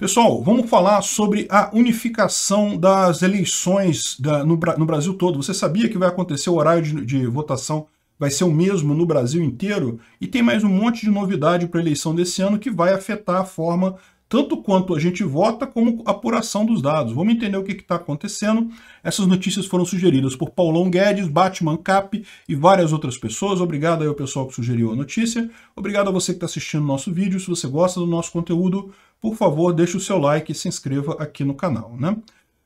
Pessoal, vamos falar sobre a unificação das eleições da, no, no, Brasil todo. Você sabia que vai acontecer o horário de, de, votação vai ser o mesmo no Brasil inteiro? E tem mais um monte de novidade para a eleição desse ano que vai afetar a forma tanto quanto a gente vota, como a apuração dos dados. Vamos entender o que está acontecendo. Essas notícias foram sugeridas por Paulão Guedes, Batman Cap e várias outras pessoas. Obrigado aí ao pessoal que sugeriu a notícia. Obrigado a você que está assistindo o nosso vídeo. Se você gosta do nosso conteúdo, por favor, deixe o seu like e se inscreva aqui no canal, né?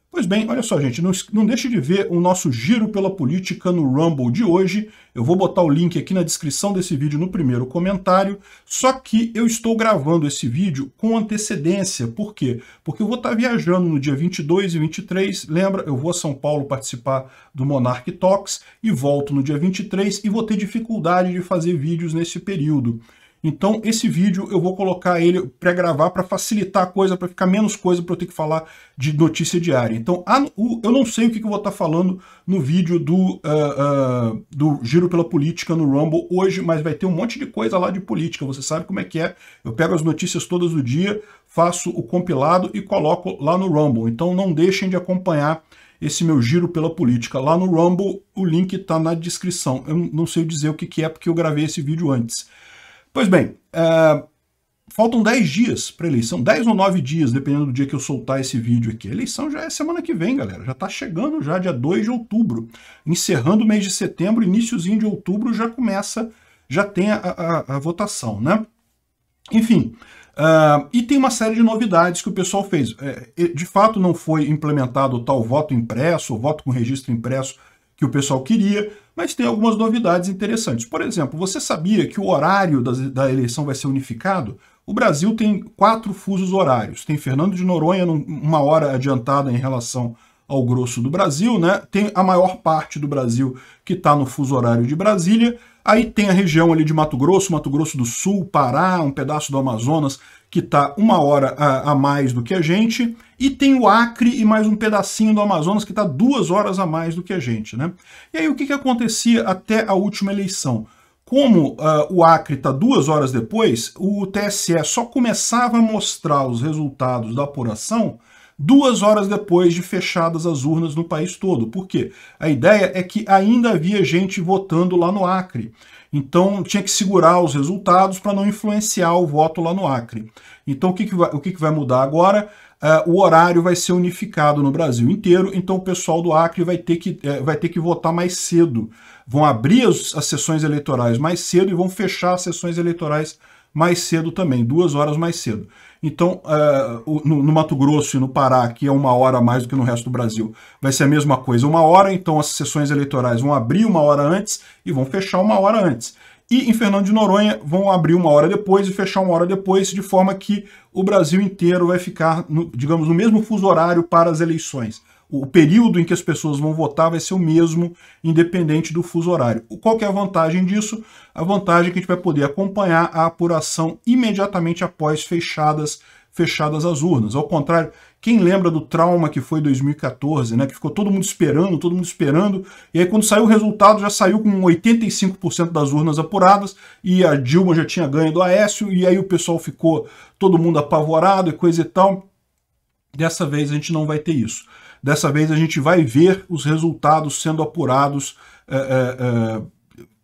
Pois bem, olha só, gente, não, não deixe de ver o nosso giro pela política no Rumble de hoje. Eu vou botar o link aqui na descrição desse vídeo no primeiro comentário. Só que eu estou gravando esse vídeo com antecedência. Por quê? Porque eu vou estar viajando no dia 22 e 23. Lembra, eu vou a São Paulo participar do Monarch Talks e volto no dia 23 e vou ter dificuldade de fazer vídeos nesse período. Então esse vídeo eu vou colocar ele pré-gravar para facilitar a coisa, para ficar menos coisa para eu ter que falar de notícia diária. Então eu não sei o que eu vou estar tá falando no vídeo do, uh, uh, do Giro pela Política no Rumble hoje, mas vai ter um monte de coisa lá de política, você sabe como é que é. Eu pego as notícias todos os dia, faço o compilado e coloco lá no Rumble. Então não deixem de acompanhar esse meu giro pela política. Lá no Rumble, o link está na descrição. Eu não sei dizer o que, que é porque eu gravei esse vídeo antes. Pois bem, uh, faltam 10 dias para eleição, 10 ou 9 dias, dependendo do dia que eu soltar esse vídeo aqui. A eleição já é semana que vem, galera, já está chegando já, dia 2 de outubro. Encerrando o mês de setembro, iníciozinho de outubro já começa, já tem a, a, a votação, né? Enfim, uh, e tem uma série de novidades que o pessoal fez. Eh, de fato, não foi implementado o tal voto impresso, o voto com registro impresso, que o pessoal queria, mas tem algumas novidades interessantes. Por exemplo, você sabia que o horário da, da eleição vai ser unificado? O Brasil tem quatro fusos horários. Tem Fernando de Noronha numa uma hora adiantada em relação ao grosso do Brasil, né? Tem a maior parte do Brasil que está no fuso horário de Brasília. Aí tem a região ali de Mato Grosso, Mato Grosso do Sul, Pará, um pedaço do Amazonas, que está uma hora a, a, mais do que a gente. E tem o Acre e mais um pedacinho do Amazonas que está duas horas a mais do que a gente. Né? E aí o que, que acontecia até a última eleição? Como uh, o Acre está duas horas depois, o TSE só começava a mostrar os resultados da apuração duas horas depois de fechadas as urnas no país todo. Por quê? A ideia é que ainda havia gente votando lá no Acre. Então tinha que segurar os resultados para não influenciar o voto lá no Acre. Então o que, que, vai, o que, que vai mudar agora? Uh, o horário vai ser unificado no Brasil inteiro, então o pessoal do Acre vai ter que, uh, vai ter que votar mais cedo. Vão abrir as, as sessões eleitorais mais cedo e vão fechar as sessões eleitorais mais cedo também, duas horas mais cedo. Então, é, no, no, Mato Grosso e no Pará, que é uma hora a mais do que no resto do Brasil, vai ser a mesma coisa, uma hora, então as sessões eleitorais vão abrir uma hora antes e vão fechar uma hora antes. E em Fernando de Noronha vão abrir uma hora depois e fechar uma hora depois, de forma que o Brasil inteiro vai ficar, no, digamos, no mesmo fuso horário para as eleições o período em que as pessoas vão votar vai ser o mesmo, independente do fuso horário. Qual que é a vantagem disso? A vantagem é que a gente vai poder acompanhar a apuração imediatamente após fechadas fechadas as urnas. Ao contrário, quem lembra do trauma que foi 2014, né, que ficou todo mundo esperando, todo mundo esperando, e aí quando saiu o resultado já saiu com 85% das urnas apuradas e a Dilma já tinha ganho do Aécio e aí o pessoal ficou todo mundo apavorado e coisa e tal. Dessa vez a gente não vai ter isso. Dessa vez a gente vai ver os resultados sendo apurados é, é, é,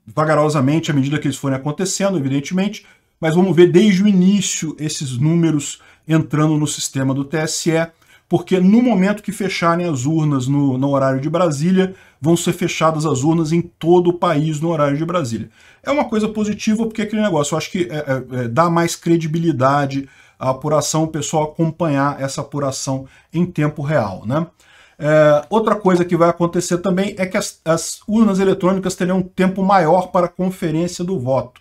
vagarosamente à medida que eles forem acontecendo, evidentemente, mas vamos ver desde o início esses números entrando no sistema do TSE, porque no momento que fecharem as urnas no, no, horário de Brasília, vão ser fechadas as urnas em todo o país no horário de Brasília. É uma coisa positiva, porque aquele negócio, eu acho que é, é, é dá mais credibilidade à apuração, o pessoal acompanhar essa apuração em tempo real, né? É, outra coisa que vai acontecer também é que as, as, urnas eletrônicas terão um tempo maior para a conferência do voto.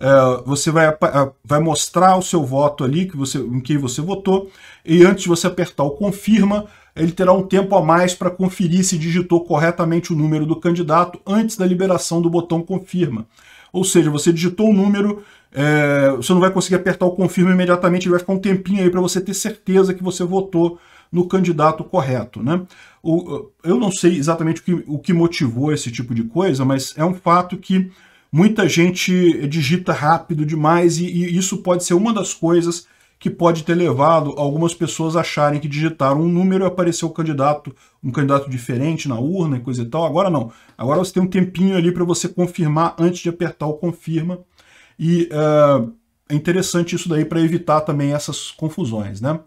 É, você vai, é, vai mostrar o seu voto ali, que você, em quem você votou, e antes de você apertar o confirma, ele terá um tempo a mais para conferir se digitou corretamente o número do candidato antes da liberação do botão confirma. Ou seja, você digitou o um número, é, você não vai conseguir apertar o confirma imediatamente, ele vai ficar um tempinho aí para você ter certeza que você votou no candidato correto. Né? O, eu não sei exatamente o que, o que motivou esse tipo de coisa, mas é um fato que muita gente digita rápido demais e, e isso pode ser uma das coisas que pode ter levado algumas pessoas a acharem que digitaram um número e apareceu o um candidato, um candidato diferente na urna e coisa e tal. Agora não. Agora você tem um tempinho ali para você confirmar antes de apertar o confirma. E uh, é interessante isso daí para evitar também essas confusões, né?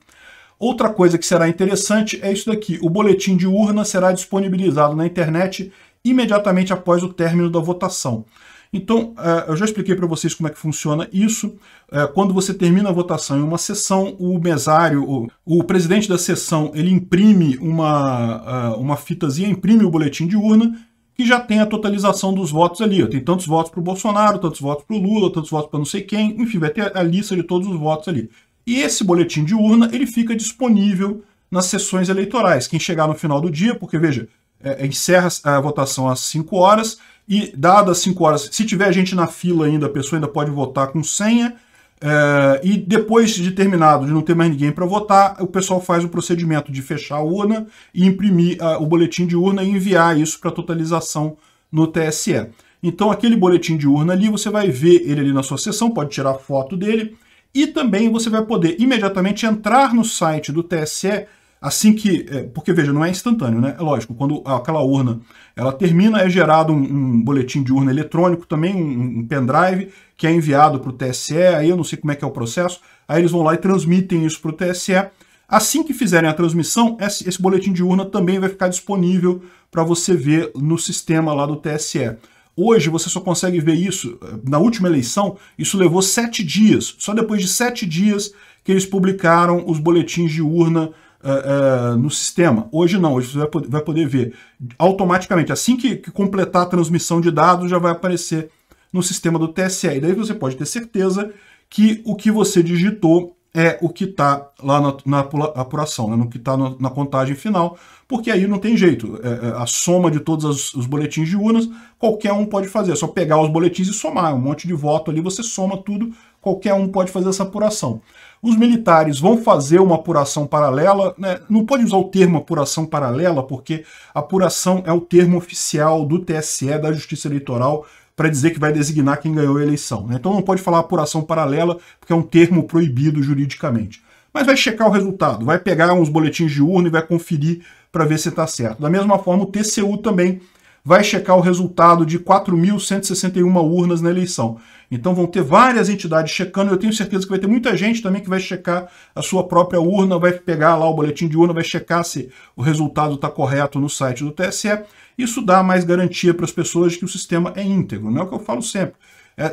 Outra coisa que será interessante é isso daqui. O boletim de urna será disponibilizado na internet imediatamente após o término da votação. Então, é, eu já expliquei para vocês como é que funciona isso. É, quando você termina a votação em uma sessão, o mesário, o, presidente da sessão, ele imprime uma, é, uma fitazinha, imprime o boletim de urna, que já tem a totalização dos votos ali. Tem tantos votos para o Bolsonaro, tantos votos para o Lula, tantos votos para não sei quem, enfim, vai ter a lista de todos os votos ali. E esse boletim de urna ele fica disponível nas sessões eleitorais. Quem chegar no final do dia, porque veja, é, é encerra a votação às 5 horas e dadas 5 horas, se tiver gente na fila ainda, a pessoa ainda pode votar com senha. É, e depois de terminado, de não ter mais ninguém para votar, o pessoal faz o procedimento de fechar a urna e imprimir a, o boletim de urna e enviar isso para totalização no TSE. Então, aquele boletim de urna ali, você vai ver ele ali na sua sessão, pode tirar foto dele, e também você vai poder imediatamente entrar no site do TSE assim que, é, porque veja, não é instantâneo, né? É lógico, quando aquela urna ela termina, é gerado um, um boletim de urna eletrônico, também um, um pendrive, que é enviado para o TSE, aí eu não sei como é que é o processo, aí eles vão lá e transmitem isso para o TSE. Assim que fizerem a transmissão, esse, esse boletim de urna também vai ficar disponível para você ver no sistema lá do TSE. Hoje você só consegue ver isso, eh, na última eleição, isso levou sete dias. Só depois de sete dias que eles publicaram os boletins de urna uh, uh, no sistema. Hoje não, hoje você vai poder, vai poder ver automaticamente. Assim que, que completar a transmissão de dados, já vai aparecer no sistema do TSE. E daí você pode ter certeza que o que você digitou é o que está lá na, na apuração, né, no que está na, contagem final, porque aí não tem jeito. É, é a soma de todos os boletins de urnas, qualquer um pode fazer. É só pegar os boletins e somar. Um monte de voto ali, você soma tudo, qualquer um pode fazer essa apuração. Os militares vão fazer uma apuração paralela, né? não pode usar o termo apuração paralela, porque apuração é o termo oficial do TSE, da Justiça Eleitoral, para dizer que vai designar quem ganhou a eleição. Né? Então não pode falar apuração paralela, porque é um termo proibido juridicamente. Mas vai checar o resultado, vai pegar uns boletins de urna e vai conferir para ver se está certo. Da mesma forma, o TCU também vai checar o resultado de 4.161 urnas na eleição. Então vão ter várias entidades checando, eu tenho certeza que vai ter muita gente também que vai checar a sua própria urna, vai pegar lá o boletim de urna, vai checar se o resultado está correto no site do TSE. Isso dá mais garantia para as pessoas de que o sistema é íntegro, não é o que eu falo sempre. É, é,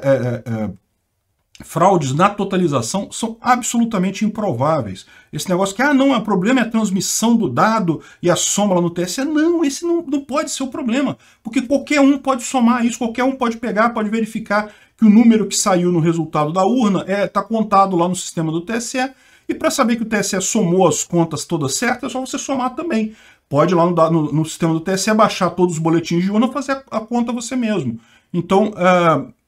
é, é fraudes na totalização são absolutamente improváveis. Esse negócio que, ah, não, o é problema é a transmissão do dado e a soma lá no TSE. Não, esse não, não pode ser o problema, porque qualquer um pode somar isso, qualquer um pode pegar, pode verificar que o número que saiu no resultado da urna está é, tá contado lá no sistema do TSE, e para saber que o TSE somou as contas todas certas, é só você somar também. Pode ir lá no, no, no sistema do TSE baixar todos os boletins de urna e fazer a, a conta você mesmo. Então,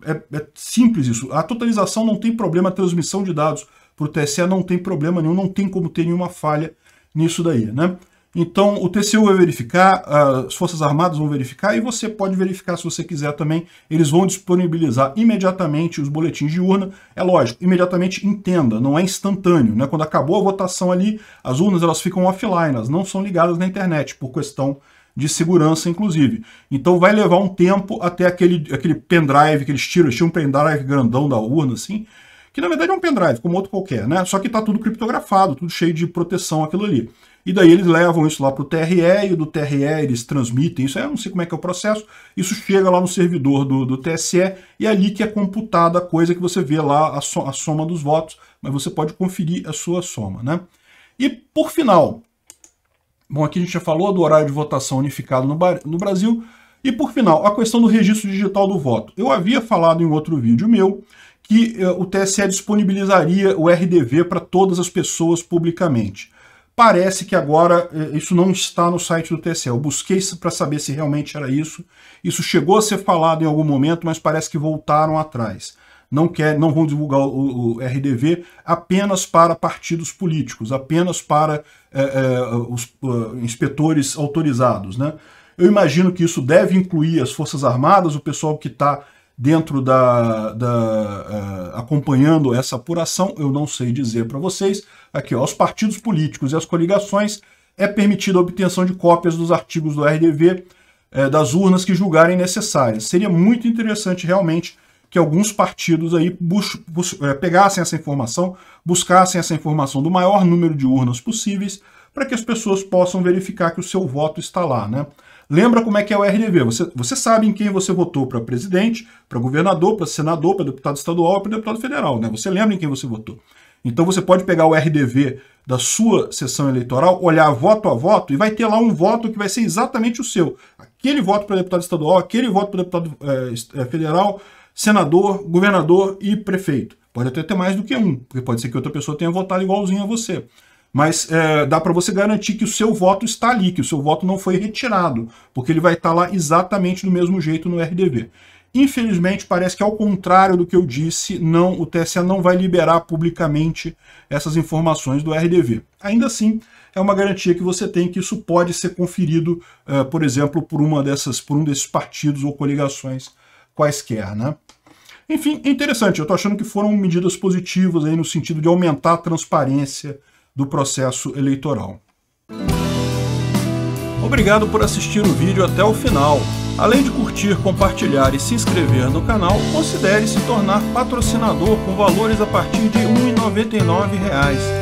é, é, é simples isso. A totalização não tem problema, a transmissão de dados para o TSE não tem problema nenhum, não tem como ter nenhuma falha nisso daí, né? Então, o TCU vai verificar, ah, as Forças Armadas vão verificar e você pode verificar se você quiser também. Eles vão disponibilizar imediatamente os boletins de urna. É lógico, imediatamente entenda, não é instantâneo. Né? Quando acabou a votação ali, as urnas elas ficam offline, elas não são ligadas na internet por questão de segurança, inclusive. Então vai levar um tempo até aquele, aquele pendrive que eles tiram, eles tinham um pendrive grandão da urna, assim, que na verdade é um pendrive, como outro qualquer, né? Só que está tudo criptografado, tudo cheio de proteção aquilo ali. E daí eles levam isso lá pro TRE, e do TRE eles transmitem isso, é, eu não sei como é que é o processo, isso chega lá no servidor do, do TSE, e é ali que é computada a coisa que você vê lá, a, so, a soma dos votos, mas você pode conferir a sua soma, né? E por final, Bom, aqui a gente já falou do horário de votação unificado no, Brasil. E por final, a questão do registro digital do voto. Eu havia falado em outro vídeo meu que eh, o TSE disponibilizaria o RDV para todas as pessoas publicamente. Parece que agora eh, isso não está no site do TSE. Eu busquei para saber se realmente era isso. Isso chegou a ser falado em algum momento, mas parece que voltaram atrás não quer, não vão divulgar o, o RDV apenas para partidos políticos, apenas para é, é, os uh, inspetores autorizados. Né? Eu imagino que isso deve incluir as Forças Armadas, o pessoal que está dentro da, da uh, acompanhando essa apuração, eu não sei dizer para vocês. Aqui, ó, os partidos políticos e as coligações é permitida a obtenção de cópias dos artigos do RDV é, das urnas que julgarem necessárias. Seria muito interessante realmente que alguns partidos aí é, pegassem essa informação, buscassem essa informação do maior número de urnas possíveis, para que as pessoas possam verificar que o seu voto está lá. Né? Lembra como é que é o RDV? Você, você sabe em quem você votou para presidente, para governador, para senador, para deputado estadual, para deputado federal. Né? Você lembra em quem você votou. Então você pode pegar o RDV da sua sessão eleitoral, olhar voto a voto e vai ter lá um voto que vai ser exatamente o seu. Aquele voto para deputado estadual, aquele voto para deputado é, é federal, senador, governador e prefeito. Pode até ter mais do que um, porque pode ser que outra pessoa tenha votado igualzinho a você. Mas é, dá para você garantir que o seu voto está ali, que o seu voto não foi retirado, porque ele vai estar tá lá exatamente do mesmo jeito no RDV. Infelizmente, parece que ao contrário do que eu disse, não o TSE não vai liberar publicamente essas informações do RDV. Ainda assim, é uma garantia que você tem que isso pode ser conferido, é, por exemplo, por uma dessas, por um desses partidos ou coligações quaisquer, né? Enfim, é interessante. Eu estou achando que foram medidas positivas aí no sentido de aumentar a transparência do processo eleitoral. Obrigado por assistir o vídeo até o final. Além de curtir, compartilhar e se inscrever no canal, considere se tornar patrocinador com valores a partir de R$ 1,99